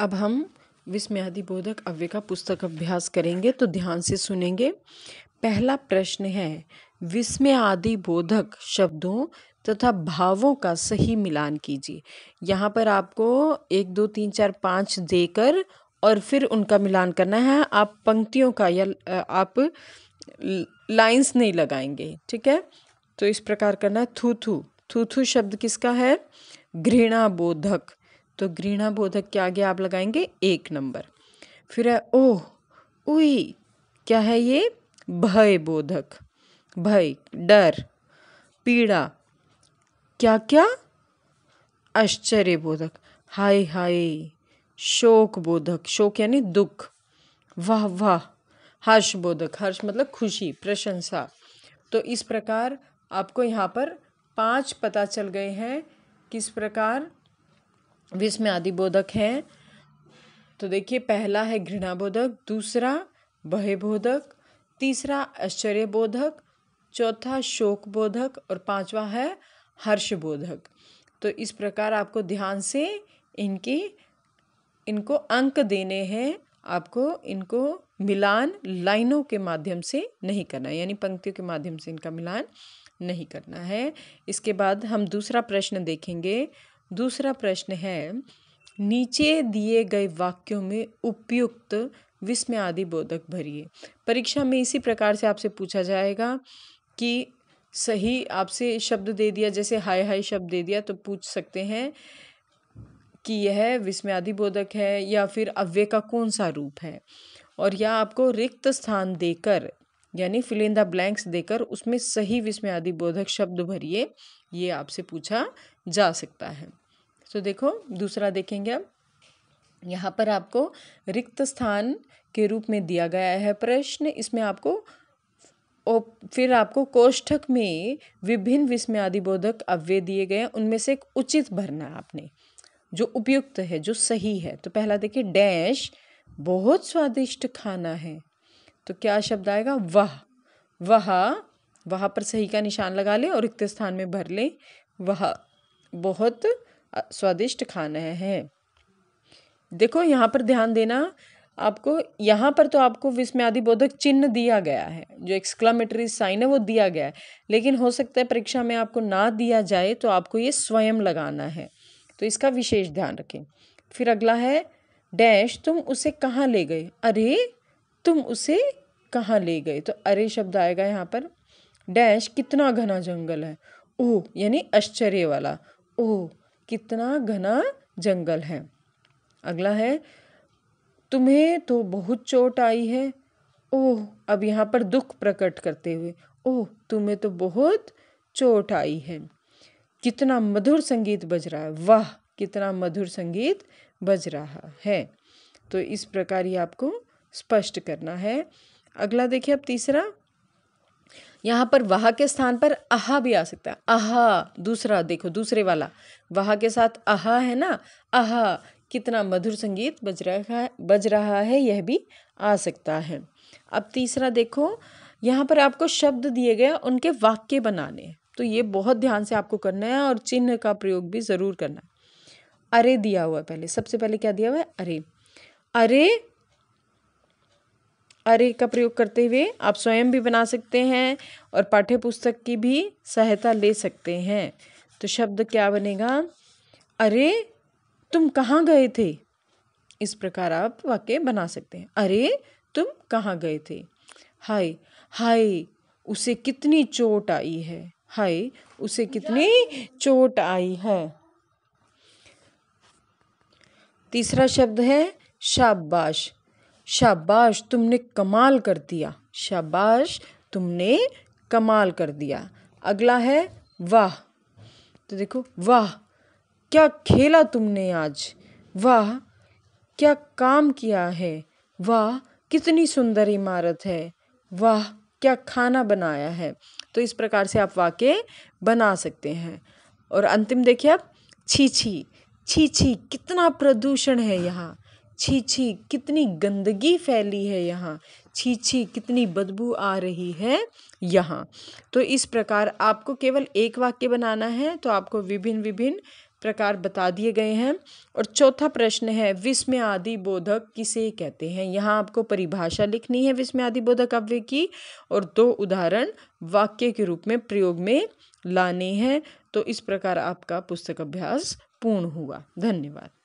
अब हम विस्मयादि बोधक अव्य का पुस्तक अभ्यास करेंगे तो ध्यान से सुनेंगे पहला प्रश्न है विस्मय आदि बोधक शब्दों तथा भावों का सही मिलान कीजिए यहाँ पर आपको एक दो तीन चार पाँच देकर और फिर उनका मिलान करना है आप पंक्तियों का या आप लाइंस नहीं लगाएंगे ठीक है तो इस प्रकार करना है थूथू थूथू शब्द किसका है घृणा बोधक तो घृणा बोधक के आगे आप लगाएंगे एक नंबर फिर है ओह उई क्या है ये भय बोधक भय डर पीड़ा क्या क्या आश्चर्य बोधक हाय हाय शोक बोधक शोक यानी दुख वाह वाह हर्ष बोधक हर्ष मतलब खुशी प्रशंसा तो इस प्रकार आपको यहाँ पर पांच पता चल गए हैं किस प्रकार विस्म आदि बोधक हैं तो देखिए पहला है घृणा बोधक दूसरा भय बोधक तीसरा आश्चर्य बोधक चौथा शोक बोधक और पांचवा है हर्ष बोधक तो इस प्रकार आपको ध्यान से इनकी इनको अंक देने हैं आपको इनको मिलान लाइनों के माध्यम से नहीं करना है यानी पंक्तियों के माध्यम से इनका मिलान नहीं करना है इसके बाद हम दूसरा प्रश्न देखेंगे दूसरा प्रश्न है नीचे दिए गए वाक्यों में उपयुक्त विस्म आदि बोधक भरिए परीक्षा में इसी प्रकार से आपसे पूछा जाएगा कि सही आपसे शब्द दे दिया जैसे हाय हाय शब्द दे दिया तो पूछ सकते हैं कि यह विस्म आदि बोधक है या फिर अव्यय का कौन सा रूप है और या आपको रिक्त स्थान देकर यानी फिल इन द ब्लैंक्स देकर उसमें सही विस्मय आदि बोधक शब्द भरिए ये आपसे पूछा जा सकता है तो देखो दूसरा देखेंगे अब यहाँ पर आपको रिक्त स्थान के रूप में दिया गया है प्रश्न इसमें आपको और फिर आपको कोष्ठक में विभिन्न विस्मय आदि बोधक अव्यय दिए गए उनमें से एक उचित भरना आपने जो उपयुक्त है जो सही है तो पहला देखिए डैश बहुत स्वादिष्ट खाना है तो क्या शब्द आएगा वह वह वहाँ पर सही का निशान लगा लें और रिक्त स्थान में भर लें वह बहुत स्वादिष्ट खाना है देखो यहाँ पर ध्यान देना आपको यहाँ पर तो आपको विस्म्यादि बोधक चिन्ह दिया गया है जो एक्सक्लामेटरी साइन है वो दिया गया है लेकिन हो सकता है परीक्षा में आपको ना दिया जाए तो आपको ये स्वयं लगाना है तो इसका विशेष ध्यान रखें फिर अगला है डैश तुम उसे कहाँ ले गए अरे तुम उसे कहाँ ले गए तो अरे शब्द आएगा यहाँ पर डैश कितना घना जंगल है ओह यानी आश्चर्य वाला ओह कितना घना जंगल है अगला है तुम्हें तो बहुत चोट आई है ओह अब यहाँ पर दुख प्रकट करते हुए ओह तुम्हें तो बहुत चोट आई है कितना मधुर संगीत बज रहा है वाह कितना मधुर संगीत बज रहा है तो इस प्रकार ही आपको स्पष्ट करना है अगला देखिए अब तीसरा यहाँ पर वहा के स्थान पर अहा भी आ सकता है अहा दूसरा देखो दूसरे वाला वहा के साथ अहा है ना अहा कितना मधुर संगीत बज रहा है बज रहा है यह भी आ सकता है अब तीसरा देखो यहाँ पर आपको शब्द दिए गए उनके वाक्य बनाने तो ये बहुत ध्यान से आपको करना है और चिन्ह का प्रयोग भी ज़रूर करना है अरे दिया हुआ है पहले सबसे पहले क्या दिया हुआ है अरे अरे अरे का प्रयोग करते हुए आप स्वयं भी बना सकते हैं और पाठ्य पुस्तक की भी सहायता ले सकते हैं तो शब्द क्या बनेगा अरे तुम कहाँ गए थे इस प्रकार आप वाक्य बना सकते हैं अरे तुम कहाँ गए थे हाय हाय उसे कितनी चोट आई है हाय उसे कितनी चोट आई है तीसरा शब्द है शाबाश शाबाश तुमने कमाल कर दिया शाबाश तुमने कमाल कर दिया अगला है वाह तो देखो वाह क्या खेला तुमने आज वाह क्या काम किया है वाह कितनी सुंदर इमारत है वाह क्या खाना बनाया है तो इस प्रकार से आप वाक्य बना सकते हैं और अंतिम देखिए आप छी छी छी छी कितना प्रदूषण है यहाँ छी छी कितनी गंदगी फैली है यहाँ छी छी कितनी बदबू आ रही है यहाँ तो इस प्रकार आपको केवल एक वाक्य बनाना है तो आपको विभिन्न विभिन्न प्रकार बता दिए गए हैं और चौथा प्रश्न है विस्म आदि बोधक किसे कहते हैं यहाँ आपको परिभाषा लिखनी है विस्मय आदि बोधक काव्य की और दो उदाहरण वाक्य के रूप में प्रयोग में लाने हैं तो इस प्रकार आपका पुस्तक अभ्यास पूर्ण हुआ धन्यवाद